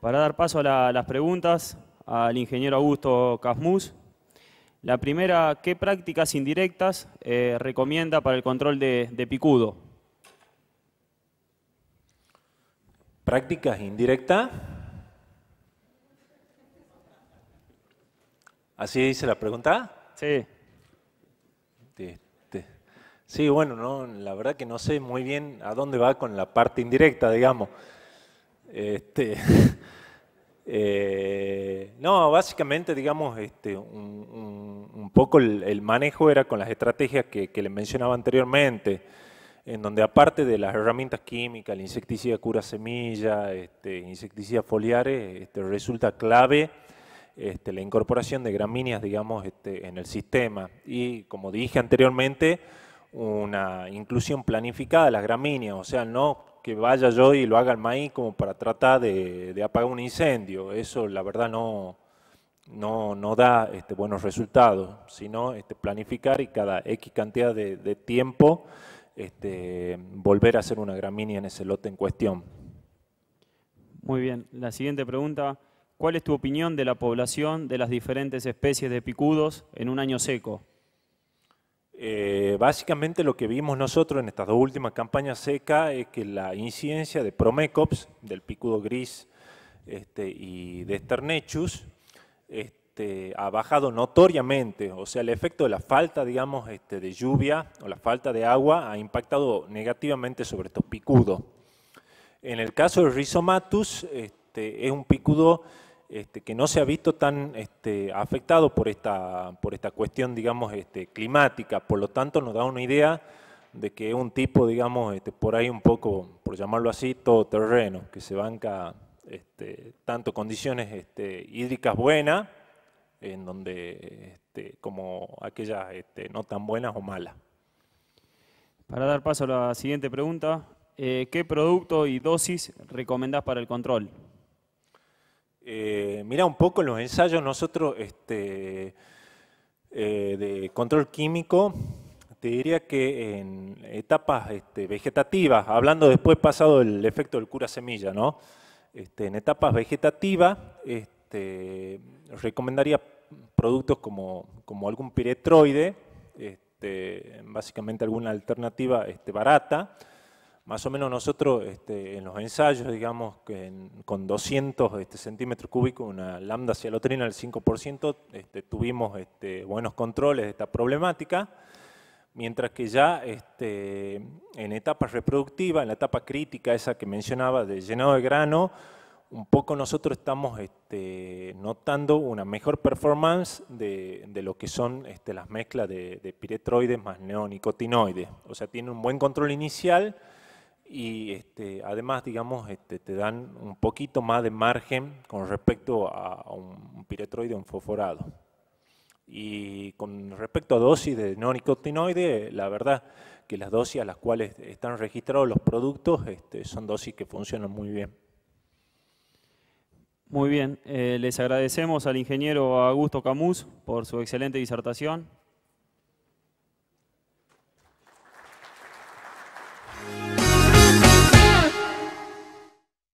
Para dar paso a las preguntas al ingeniero Augusto Casmus. La primera, ¿qué prácticas indirectas eh, recomienda para el control de, picudo? Prácticas indirectas. ¿Así dice la pregunta? Sí. Sí, bueno, no, la verdad que no sé muy bien a dónde va con la parte indirecta, digamos. Este. Eh, no, básicamente, digamos, este, un, poco el, manejo era con las estrategias que, les mencionaba anteriormente, en donde aparte de las herramientas químicas, el insecticida cura semilla, este, insecticidas foliares, este, resulta clave este, la incorporación de gramíneas, digamos, este, en el sistema. Y como dije anteriormente, una inclusión planificada de las gramíneas, o sea, no que vaya yo y lo haga el maíz como para tratar de, apagar un incendio. Eso la verdad no, no, da este, buenos resultados, sino este, planificar y cada X cantidad de, tiempo este, volver a hacer una gramínea en ese lote en cuestión. Muy bien, la siguiente pregunta. ¿Cuál es tu opinión de la población de las diferentes especies de picudos en un año seco? Eh, básicamente lo que vimos nosotros en estas dos últimas campañas seca es que la incidencia de Promecops, del picudo gris este, y de Sternechus, este, ha bajado notoriamente. O sea, el efecto de la falta, digamos, este, de lluvia o la falta de agua ha impactado negativamente sobre estos picudos. En el caso del Rhizomatus, es un picudo este, que no se ha visto tan este, afectado por esta, por esta cuestión, digamos, este, climática. Por lo tanto, nos da una idea de que es un tipo, digamos, por ahí un poco, por llamarlo así, todo terreno, que se banca tanto condiciones hídricas buenas, en donde, como aquellas no tan buenas o malas. Para dar paso a la siguiente pregunta, eh, ¿qué producto y dosis recomendás para el control? Eh, mira, un poco los ensayos nosotros este, eh, de control químico, te diría que en etapas este, vegetativas, hablando después pasado el efecto del cura semilla, este, en etapas vegetativas recomendaría productos como, como algún piretroide, básicamente alguna alternativa barata, más o menos nosotros este, en los ensayos, digamos, que con 200 este, centímetros cúbicos, una lambda cialotrina del 5%, este, tuvimos este, buenos controles de esta problemática, mientras que ya en etapas reproductivas, en la etapa crítica, esa que mencionaba de llenado de grano, un poco nosotros estamos notando una mejor performance de, lo que son las mezclas de, piretroides más neonicotinoides. O sea, tiene un buen control inicial, y este, además, digamos, este, te dan un poquito más de margen con respecto a un piretroide un fosforado. Y con respecto a dosis de no la verdad que las dosis a las cuales están registrados los productos este, son dosis que funcionan muy bien. Muy bien, eh, les agradecemos al ingeniero Augusto Camus por su excelente disertación.